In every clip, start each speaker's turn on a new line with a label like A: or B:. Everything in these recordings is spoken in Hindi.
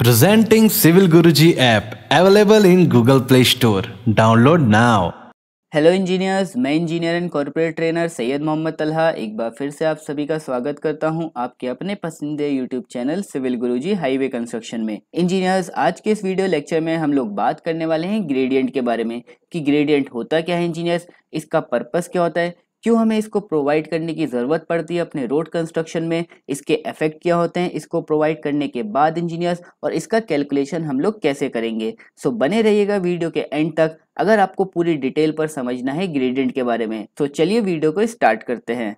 A: Presenting Civil Guruji app available in Google Play Store. Download now. Hello engineers मैं engineer and corporate trainer Syed Mohammad Talha एक बार फिर से आप सभी का स्वागत करता हूं आपके अपने पसंदीदा YouTube channel civil Guruji highway construction में इंजीनियर्स आज के इस वीडियो लेक्चर में हम लोग बात करने वाले हैं ग्रेडियंट के बारे में कि ग्रेडियंट होता क्या है इंजीनियर्स इसका पर्पज क्या होता है क्यों हमें इसको प्रोवाइड करने की ज़रूरत पड़ती है अपने रोड कंस्ट्रक्शन में इसके इफेक्ट क्या होते हैं इसको प्रोवाइड करने के बाद इंजीनियर्स और इसका कैलकुलेशन हम लोग कैसे करेंगे सो बने रहिएगा वीडियो के एंड तक अगर आपको पूरी डिटेल पर समझना है ग्रेडियंट के बारे में तो चलिए वीडियो को स्टार्ट करते हैं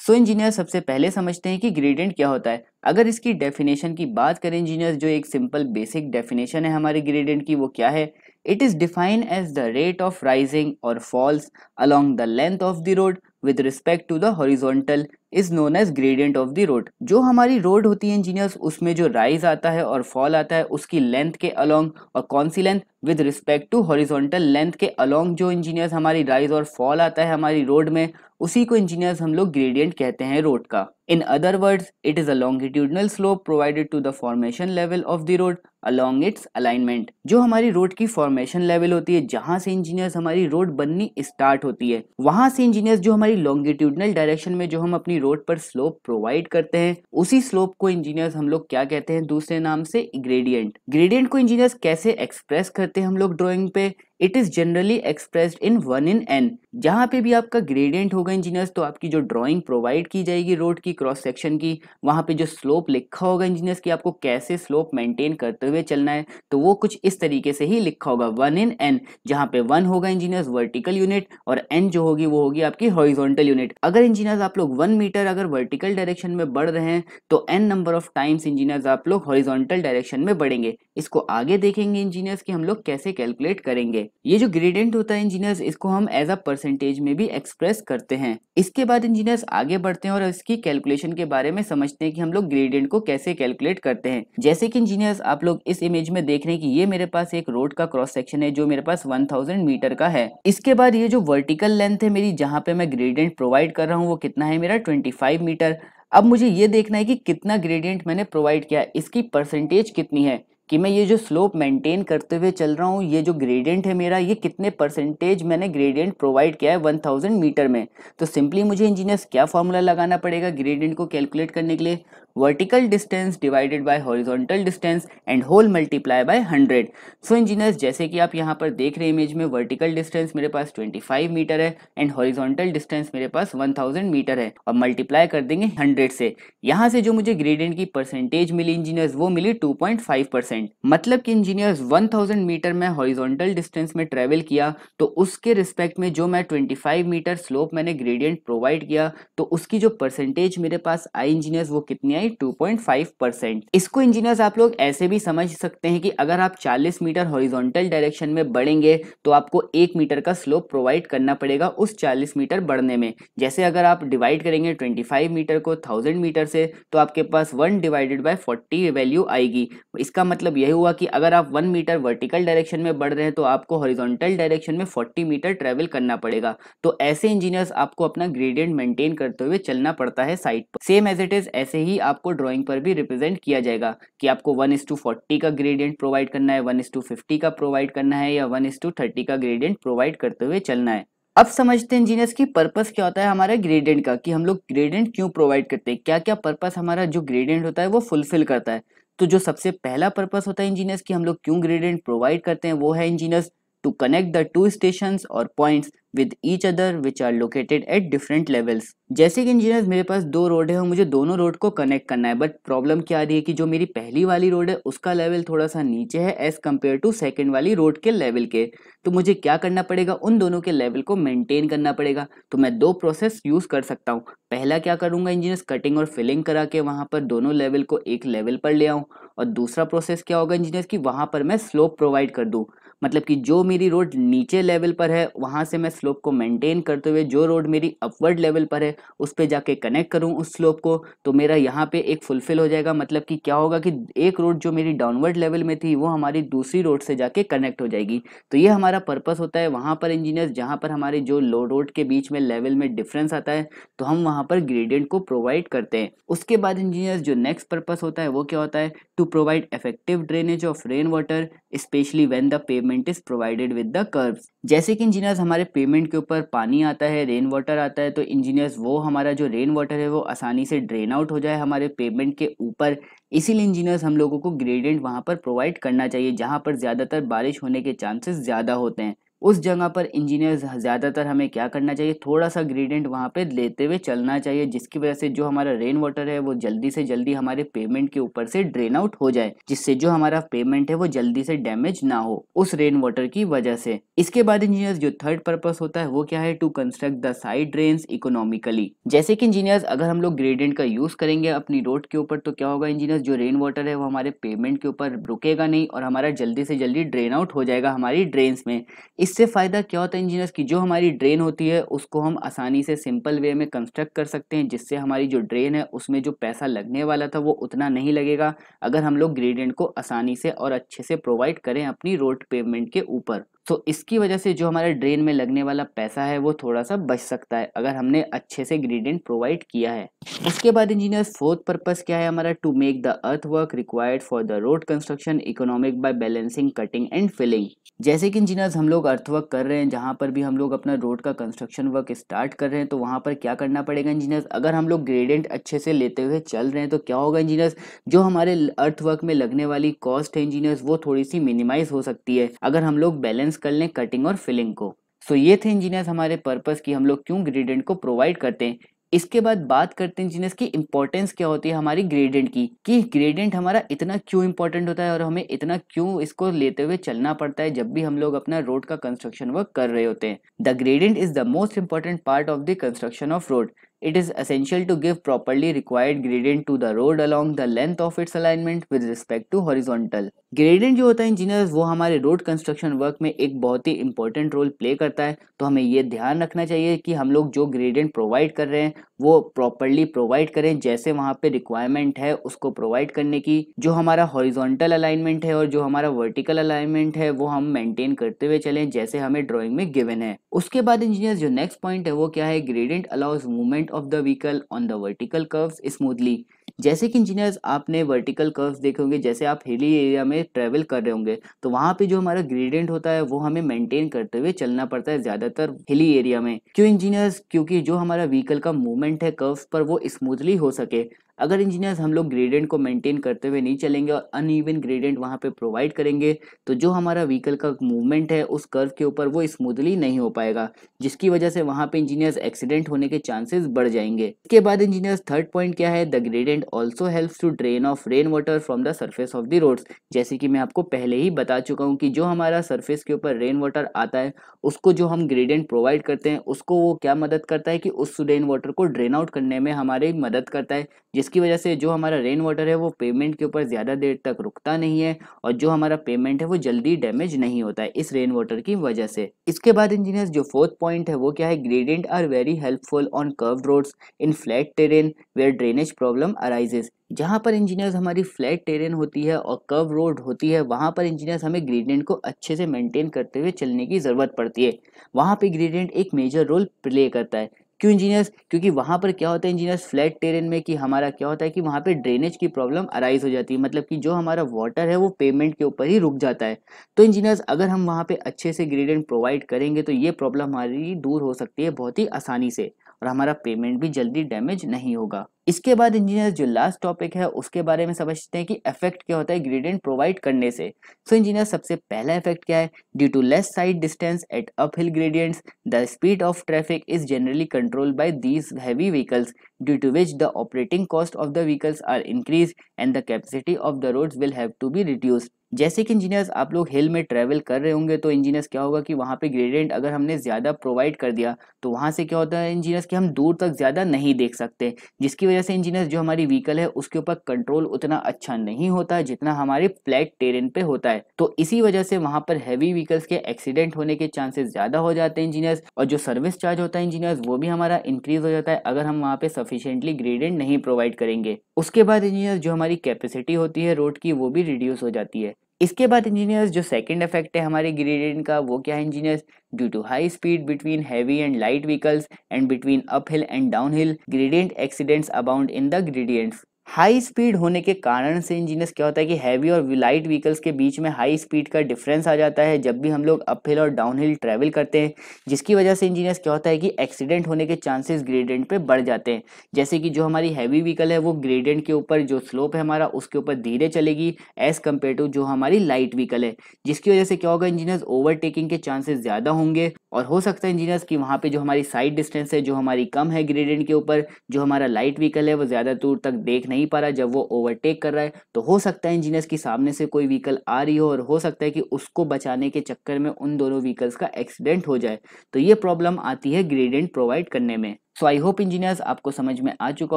A: सो so, इंजीनियर सबसे पहले समझते हैं कि ग्रेडियंट क्या होता है अगर इसकी डेफिनेशन की बात करें इंजीनियर जो एक सिंपल बेसिक डेफिनेशन है हमारे ग्रेडियंट की वो क्या है it is defined as the rate of rising और falls along the length of the road with respect to the horizontal is known as gradient of the road जो हमारी रोड होती है इंजीनियर्स उसमें जो राइज आता है और फॉल आता है उसकी लेंथ के अलॉन्ग और कौन सी length with respect to horizontal length के अलॉन्ग जो इंजीनियर्स हमारी राइज और फॉल आता है हमारी रोड में उसी को इंजीनियर्स हम लोग ग्रेडियंट कहते हैं रोड का in other words it is a longitudinal slope provided to the formation level of the road along its alignment जो हमारी रोड की फॉर्मेशन लेवल होती है जहां से इंजीनियर्स हमारी रोड बननी स्टार्ट होती है वहां से इंजीनियर्स जो हमारी लॉन्गिट्यूडनल डायरेक्शन में जो हम अपनी रोड पर स्लोप प्रोवाइड करते हैं उसी स्लोप को इंजीनियर्स हम लोग क्या कहते हैं दूसरे नाम से ग्रेडियंट ग्रेडियंट को इंजीनियर्स कैसे एक्सप्रेस करते हैं हम लोग ड्रॉइंग पे it is generally expressed in one in n जहां पे भी आपका ग्रेडियंट होगा इंजीनियर्स तो आपकी जो ड्राइंग प्रोवाइड की जाएगी रोड की क्रॉस सेक्शन की वहां पे जो स्लोप लिखा होगा इंजीनियर्स की आपको कैसे स्लोप मेंटेन करते हुए चलना है तो वो कुछ इस तरीके से ही लिखा होगा वन इन एन जहाँ पे वन होगा इंजीनियर्स वर्टिकल यूनिट और एन जो होगी वो होगी आपकी हॉरिजॉन्टल यूनिट अगर इंजीनियर्स आप लोग वन मीटर अगर वर्टिकल डायरेक्शन में बढ़ रहे हैं तो n number of times engineers आप लोग हॉरिजॉन्टल डायरेक्शन में बढ़ेंगे इसको आगे देखेंगे इंजीनियर्स की हम लोग कैसे कैलकुलेट करेंगे ये जो ग्रेडियंट होता है इंजीनियर्स इसको हम एज अ परसेंटेज में भी एक्सप्रेस करते हैं इसके बाद इंजीनियर्स आगे बढ़ते हैं और इसकी कैलकुलेशन के बारे में समझते हैं कि हम लोग ग्रेडियंट को कैसे कैलकुलेट करते हैं जैसे कि इंजीनियर्स आप लोग इस इमेज में देख रहे हैं कि ये मेरे पास एक रोड का क्रॉस सेक्शन है जो मेरे पास वन मीटर का है इसके बाद ये जो वर्टिकल लेंथ है मेरी जहाँ पे मैं ग्रेडियंट प्रोवाइड कर रहा हूँ वो कितना है मेरा ट्वेंटी मीटर अब मुझे ये देखना है कि कितना ग्रेडियंट मैंने प्रोवाइड किया इसकी परसेंटेज कितनी है कि मैं ये जो स्लोप मेंटेन करते हुए चल रहा हूँ ये जो ग्रेडियंट है मेरा ये कितने परसेंटेज मैंने ग्रेडियंट प्रोवाइड किया है 1000 मीटर में तो सिंपली मुझे इंजीनियर्स क्या फॉर्मूला लगाना पड़ेगा ग्रेडियंट को कैलकुलेट करने के लिए vertical distance divided by horizontal distance and whole multiply by 100 so engineers जैसे कि आप यहाँ पर देख रहे हैं इमेज में वर्टिकल डिस्टेंस मेरे पास 25 मीटर है एंड हॉरिजॉन्टल डिस्टेंस मेरे पास 1000 मीटर है और मल्टीप्लाई कर देंगे 100 से यहाँ से जो मुझे ग्रेडियंट की परसेंटेज मिली इंजीनियर्स वो मिली 2.5 परसेंट मतलब कि इंजीनियर्स 1000 मीटर में हॉरिजॉन्टल डिस्टेंस में ट्रेवल किया तो उसके रिस्पेक्ट में जो मैं 25 मीटर स्लोप मैंने ग्रेडियंट प्रोवाइड किया तो उसकी जो परसेंटेज मेरे पास आई इंजीनियर्स वो कितनी आई 2.5 परसेंट इसको इंजीनियर्स आप लोग ऐसे भी समझ सकते हैं कि अगर आप 40 मीटर हॉरिजॉन्टल डायरेक्शन में बढ़ेंगे तो आपको एक मीटर का स्लोप प्रोवाइड करना पड़ेगा उस 40 मीटर बढ़ने में जैसे अगर आप डिवाइड करेंगे 25 मीटर को थाउजेंड मीटर से तो आपके पास one divided by forty value आएगी इसका मतलब यही हुआ कि अगर आप वन मीटर वर्टिकल डायरेक्शन में बढ़ रहे हैं तो आपको हॉरिजोंटल डायरेक्शन में फोर्टी मीटर ट्रेवल करना पड़ेगा तो ऐसे इंजीनियर्स आपको अपना ग्रेडियंट मेंटेन करते हुए चलना पड़ता है साइट पर सेम एज इट इज ऐसे ही आपको ड्राइंग पर भी रिप्रेजेंट किया जाएगा कि आपको वन इस टू फोर्टी का ग्रेडियंट प्रोवाइड करना है वन इस टू फिफ्टी का प्रोवाइड करना है या वन इस टू थर्टी का ग्रेडियंट प्रोवाइड करते हुए चलना है अब समझते हैं इंजीनियर्स की पर्पस क्या होता है हमारे ग्रेडियंट का कि हम लोग ग्रेडियंट क्यों प्रोवाइड करते हैं क्या क्या पर्पस हमारा जो ग्रेडियंट होता है वो फुलफिल करता है तो जो सबसे पहला पर्पस होता है इंजीनियर्स की हम लोग क्यों ग्रेडियंट प्रोवाइड करते हैं वो है engineers to connect the two stations or points with each other which are located at different levels. जैसे कि इंजीनियर मेरे पास दो रोड है और मुझे दोनों रोड को कनेक्ट करना है बट प्रॉब्लम क्या आ रही है कि जो मेरी पहली वाली रोड है उसका लेवल थोड़ा सा नीचे है एज कम्पेयर टू सेकेंड वाली रोड के लेवल के तो मुझे क्या करना पड़ेगा उन दोनों के लेवल को मेनटेन करना पड़ेगा तो मैं दो प्रोसेस यूज़ कर सकता हूँ पहला क्या करूँगा इंजीनियर कटिंग और फिलिंग करा के वहाँ पर दोनों लेवल को एक लेवल पर ले आऊँ और दूसरा प्रोसेस क्या होगा इंजीनियर की वहाँ पर मैं स्लोप प्रोवाइड कर दूँ मतलब कि जो मेरी रोड नीचे लेवल पर है वहाँ से मैं स्लोप को मेंटेन करते हुए जो रोड मेरी अपवर्ड लेवल पर है उस पर जाके कनेक्ट करूँ उस स्लोप को तो मेरा यहाँ पे एक फुलफिल हो जाएगा मतलब कि क्या होगा कि एक रोड जो मेरी डाउनवर्ड लेवल में थी वो हमारी दूसरी रोड से जाके कनेक्ट हो जाएगी तो ये हमारा पर्पस होता है वहाँ पर इंजीनियर्स जहाँ पर हमारे जो लो रोड के बीच में लेवल में डिफरेंस आता है तो हम वहाँ पर ग्रेडियंट को प्रोवाइड करते हैं उसके बाद इंजीनियर्स जो नेक्स्ट पर्पस होता है वो क्या होता है to provide effective drainage of rain water specially when the pavement payment is provided with the curves जैसे कि इंजीनियर्स हमारे पेमेंट के ऊपर पानी आता है रेन वाटर आता है तो इंजीनियर्स वो हमारा जो रेन वाटर है वो आसानी से ड्रेन आउट हो जाए हमारे पेमेंट के ऊपर इसीलिए इंजीनियर्स हम लोगों को ग्रेडियंट वहाँ पर प्रोवाइड करना चाहिए जहाँ पर ज़्यादातर बारिश होने के चांसेस ज़्यादा होते हैं उस जगह पर इंजीनियर्स ज़्यादातर हमें क्या करना चाहिए थोड़ा सा ग्रेडियंट वहाँ पे लेते हुए चलना चाहिए जिसकी वजह से जो हमारा रेन वाटर है वो जल्दी से जल्दी हमारे पेमेंट के ऊपर से ड्रेन आउट हो जाए जिससे जो हमारा पेमेंट है वो जल्दी से डैमेज ना हो उस रेन वाटर की वजह से इसके बाद इंजीनियर्स जो थर्ड पर्पज होता है वो क्या है to construct the side drain economically जैसे कि इंजीनियर्स अगर हम लोग ग्रेडियंट का यूज करेंगे अपनी रोड के ऊपर तो क्या होगा इंजीनियर्स जो रेन वाटर है वो हमारे पेमेंट के ऊपर रुकेगा नहीं और हमारा जल्दी से जल्दी ड्रेन आउट हो जाएगा हमारी ड्रेन में इस इससे फ़ायदा क्या होता है इंजीनियर्स की जो हमारी ड्रेन होती है उसको हम आसानी से सिंपल वे में कंस्ट्रक्ट कर सकते हैं जिससे हमारी जो ड्रेन है उसमें जो पैसा लगने वाला था वो उतना नहीं लगेगा अगर हम लोग ग्रेडियंट को आसानी से और अच्छे से प्रोवाइड करें अपनी रोड पेवमेंट के ऊपर तो इसकी वजह से जो हमारे ड्रेन में लगने वाला पैसा है वो थोड़ा सा बच सकता है अगर हमने अच्छे से ग्रेडियंट प्रोवाइड किया है उसके बाद इंजीनियर्स फोर्थ पर्पज क्या है हमारा to make the earth work required for the road construction economic by balancing cutting and filling जैसे कि इंजीनियर्स हम लोग अर्थवर्क कर रहे हैं जहाँ पर भी हम लोग अपना रोड का कंस्ट्रक्शन वर्क स्टार्ट कर रहे हैं तो वहाँ पर क्या करना पड़ेगा इंजीनियर्स अगर हम लोग ग्रेडियंट अच्छे से लेते हुए चल रहे हैं तो क्या होगा इंजीनियर्स जो हमारे अर्थवर्क में लगने वाली कॉस्ट है इंजीनियर्स वो थोड़ी सी मिनिमाइज हो सकती है अगर हम लोग बैलेंस कर लें कटिंग और फिलिंग को सो so, ये थे इंजीनियर्स हमारे पर्पस की हम लोग क्यों ग्रेडेंट को प्रोवाइड करते हैं इसके बाद बात करते हैं इंजीनियर्स की इंपॉर्टेंस क्या होती है हमारी ग्रेडेंट की कि ग्रेडेंट हमारा इतना क्यों इंपॉर्टेंट होता है और हमें इतना क्यों इसको लेते हुए चलना पड़ता है जब भी हम लोग अपना रोड का कंस्ट्रक्शन वर्क कर रहे होते हैं the gradient is the most important part of the construction of road it is essential to give properly required gradient to the road along the length of its alignment with respect to horizontal. Gradient जो होता है इंजीनियर्स वो हमारे रोड कंस्ट्रक्शन वर्क में एक बहुत ही इंपॉर्टेंट रोल प्ले करता है तो हमें ये ध्यान रखना चाहिए कि हम लोग जो ग्रेडियंट प्रोवाइड कर रहे हैं वो प्रॉपरली प्रोवाइड करें जैसे वहाँ पे रिक्वायरमेंट है उसको प्रोवाइड करने की जो हमारा हॉरिजॉन्टल अलाइनमेंट है और जो हमारा वर्टिकल अलाइनमेंट है वो हम मेंटेन करते हुए चलें जैसे हमें ड्रॉइंग में गिवन है उसके बाद इंजीनियर्स जो नेक्स्ट पॉइंट है वो क्या है gradient allows movement of the vehicle on the vertical curves smoothly जैसे कि इंजीनियर्स आपने वर्टिकल कर्व्स देखे होंगे जैसे आप हिली एरिया में ट्रेवल कर रहे होंगे तो वहाँ पे जो हमारा ग्रेडियंट होता है वो हमें मेंटेन करते हुए चलना पड़ता है ज़्यादातर हिली एरिया में क्यों इंजीनियर्स क्योंकि जो हमारा व्हीकल का मूवमेंट है कर्व्स पर वो स्मूथली हो सके अगर इंजीनियर्स हम लोग ग्रेडियंट को मेंटेन करते हुए नहीं चलेंगे और ईवन ग्रेडियंट वहाँ पे प्रोवाइड करेंगे तो जो हमारा व्हीकल का मूवमेंट है उस कर्व के ऊपर वो स्मूथली नहीं हो पाएगा जिसकी वजह से वहाँ पे इंजीनियर्स एक्सीडेंट होने के चांसेस बढ़ जाएंगे इसके बाद इंजीनियर्स थर्ड पॉइंट क्या है the gradient and also helps to drain off rain water from the surface of the roads जैसे कि मैं आपको पहले ही बता चुका हूँ कि जो हमारा सर्फेस के ऊपर रेन वाटर आता है उसको जो हम ग्रेडियंट प्रोवाइड करते हैं उसको वो क्या मदद करता है कि उस रेन वाटर को ड्रेन आउट करने में हमारी मदद करता है जिसकी वजह से जो हमारा रेन वाटर है वो पेमेंट के ऊपर ज़्यादा देर तक रुकता नहीं है और जो हमारा पेमेंट है वो जल्दी डैमेज नहीं होता है इस रेन वाटर की वजह से इसके बाद इंजीनियर्स जो फोर्थ पॉइंट है वो क्या है gradient are very helpful on curve roads in flat terrain where drainage problem are arises जहाँ पर इंजीनियर्स हमारी फ्लैट टेरेन होती है और कर्व रोड होती है वहाँ पर इंजीनियर्स हमें ग्रेडियंट को अच्छे से मेंटेन करते हुए चलने की ज़रूरत पड़ती है वहाँ पे ग्रेडियंट एक मेजर रोल प्ले करता है क्यों इंजीनियर्स क्योंकि वहाँ पर क्या होता है इंजीनियर्स फ्लैट टेरेन में कि हमारा क्या होता है कि वहाँ पर ड्रेनेज की प्रॉब्लम अराइज हो जाती है मतलब कि जो हमारा वाटर है वो पेमेंट के ऊपर ही रुक जाता है तो इंजीनियर्स अगर हम वहाँ पर अच्छे से ग्रेडियंट प्रोवाइड करेंगे तो ये प्रॉब्लम हमारी दूर हो सकती है बहुत ही आसानी से और हमारा पेमेंट भी जल्दी डैमेज नहीं होगा इसके बाद इंजीनियर्स जो लास्ट टॉपिक है उसके बारे में समझते हैं कि इफेक्ट क्या होता है ग्रेडियंट प्रोवाइड करने से सो so, इंजीनियर सबसे पहला इफेक्ट क्या है due to less sight distance at up hill gradients the speed of traffic is generally control by these heavy vehicles due to which the operating cost of the vehicles are increase and the capacity of the roads will have to be reduced जैसे कि इंजीनियर्स आप लोग हिल में ट्रैवल कर रहे होंगे तो इंजीनियर्स क्या होगा कि वहाँ पे ग्रेडियंट अगर हमने ज़्यादा प्रोवाइड कर दिया तो वहाँ से क्या होता है इंजीनियर्स कि हम दूर तक ज़्यादा नहीं देख सकते जिसकी वजह से इंजीनियर्स जो हमारी व्हीकल है उसके ऊपर कंट्रोल उतना अच्छा नहीं होता है जितना हमारे फ्लैट टेरेन पे होता है तो इसी वजह से वहाँ पर हैवी व्हीकल्स के एक्सीडेंट होने के चांसेस ज़्यादा हो जाते हैं इंजीनियर्स और जो सर्विस चार्ज होता है इंजीनियर्स वो भी हमारा इंक्रीज हो जाता है अगर हम वहाँ पे सफिशेंटली ग्रेडेंट नहीं प्रोवाइड करेंगे उसके बाद इंजीनियर्स जो हमारी कैपेसिटी होती है रोड की वो भी रिड्यूस हो जाती है इसके बाद इंजीनियर्स जो सेकंड इफेक्ट है हमारे ग्रेडियंट का वो क्या है engineers due to high speed between heavy and light vehicles and between uphill and downhill gradient accidents abound in the gradients high speed होने के कारण से इंजीनियर्स क्या होता है कि हैवी और लाइट व्हीकल्स के बीच में हाई स्पीड का डिफरेंस आ जाता है जब भी हम लोग अपहिल और डाउनहिल ट्रैवल करते हैं जिसकी वजह से इंजीनियर्स क्या होता है कि एक्सीडेंट होने के चांसेस ग्रेडेंट पे बढ़ जाते हैं जैसे कि जो हमारी हैवी व्हीकल है वो ग्रेडेंट के ऊपर जो स्लोप है हमारा उसके ऊपर धीरे चलेगी एज़ कम्पेयर टू जो हमारी लाइट व्हीकल है जिसकी वजह से क्या होगा इंजीनियर्स ओवरटेकिंग के चांसेस ज़्यादा होंगे और हो सकता है इंजीनियर्स की वहाँ पर जो हमारी साइड डिस्टेंस है जो हमारी कम है ग्रेडेंट के ऊपर जो हमारा लाइट व्हीकल है वो ज़्यादा दूर तक देख नहीं नहीं पा रहा है जब वो ओवरटेक कर रहा है तो हो सकता है इंजीनियर्स की सामने से कोई व्हीकल आ रही हो और हो सकता है कि उसको बचाने के चक्कर में उन दोनों व्हीकल्स का एक्सीडेंट हो जाए तो ये प्रॉब्लम आती है ग्रेडेंट प्रोवाइड करने में सो आई होप इंजीनियर्स आपको समझ में आ चुका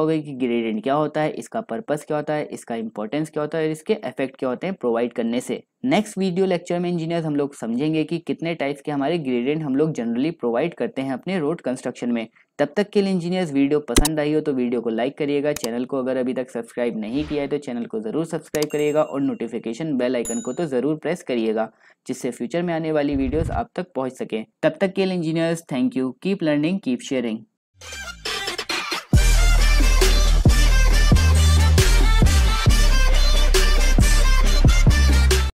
A: होगा कि ग्रेडियंट क्या होता है इसका पर्पस क्या होता है इसका इंपॉर्टेंस क्या होता है और इसके इफेक्ट क्या होते हैं प्रोवाइड करने से नेक्स्ट वीडियो लेक्चर में इंजीनियर्स हम लोग समझेंगे कि कितने टाइप्स के हमारे ग्रेडियंट हम लोग जनरली प्रोवाइड करते हैं अपने रोड कंस्ट्रक्शन में तब तक के लिए इंजीनियर्स वीडियो पसंद आई हो तो वीडियो को लाइक करिएगा चैनल को अगर अभी तक सब्सक्राइब नहीं किया है तो चैनल को ज़रूर सब्सक्राइब करिएगा और नोटिफिकेशन बेल आइकन को तो ज़रूर प्रेस करिएगा जिससे फ्यूचर में आने वाली वीडियोस आप तक पहुंच सके तब तक के लिए engineers thank you keep learning keep sharing you